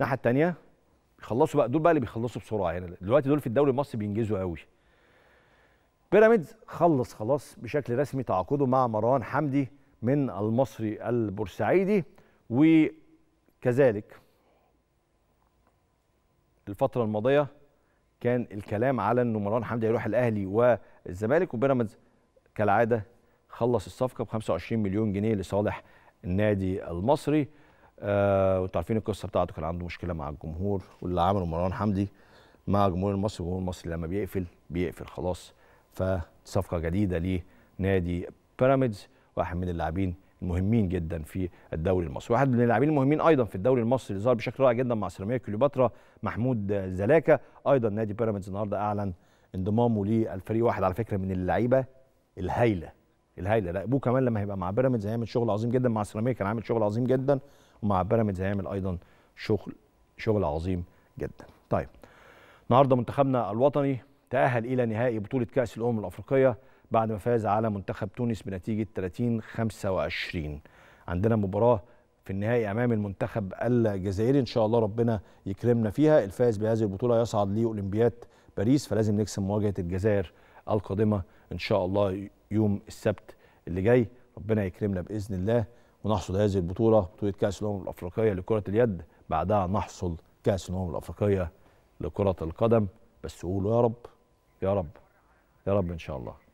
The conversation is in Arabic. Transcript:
الناحيه الثانيه بيخلصوا بقى دول بقى اللي بيخلصوا بسرعه يعني دلوقتي دول في الدوري المصري بينجزوا قوي بيراميدز خلص خلاص بشكل رسمي تعاقده مع مروان حمدي من المصري البورسعيدي وكذلك الفتره الماضيه كان الكلام على انه مروان حمدي هيروح الاهلي والزمالك وبيراميدز كالعاده خلص الصفقه ب 25 مليون جنيه لصالح النادي المصري آه وانتوا عارفين القصه بتاعته كان عنده مشكله مع الجمهور واللي عمله مروان حمدي مع الجمهور المصري والجمهور المصري لما بيقفل بيقفل خلاص فصفقه جديده لنادي بيراميدز واحد من اللاعبين المهمين جدا في الدوري المصري واحد من اللاعبين المهمين ايضا في الدوري المصري اللي ظهر بشكل رائع جدا مع سيراميكا كليوباترا محمود زلاكا ايضا نادي بيراميدز النهارده اعلن انضمامه للفريق واحد على فكره من اللعيبه الهايله الهايله لا ابوه كمان لما هيبقى مع بيراميدز هيعمل شغل عظيم جدا مع سيراميكا كان عامل شغل عظيم جدا ومع بيراميدز هيعمل ايضا شغل شغل عظيم جدا طيب النهارده منتخبنا الوطني تاهل الى نهائي بطوله كاس الامم الافريقيه بعد ما فاز على منتخب تونس بنتيجه 30 25 عندنا مباراه في النهائي امام المنتخب الجزائري ان شاء الله ربنا يكرمنا فيها الفائز بهذه البطوله يصعد لاولمبياد باريس فلازم نكسب مواجهه الجزائر القادمه ان شاء الله يوم السبت اللي جاي ربنا يكرمنا باذن الله ونحصد هذه البطولة بطولة كأس الأمم الأفريقية لكرة اليد بعدها نحصل كأس الأمم الأفريقية لكرة القدم بس قولوا يا رب يا رب يا رب إن شاء الله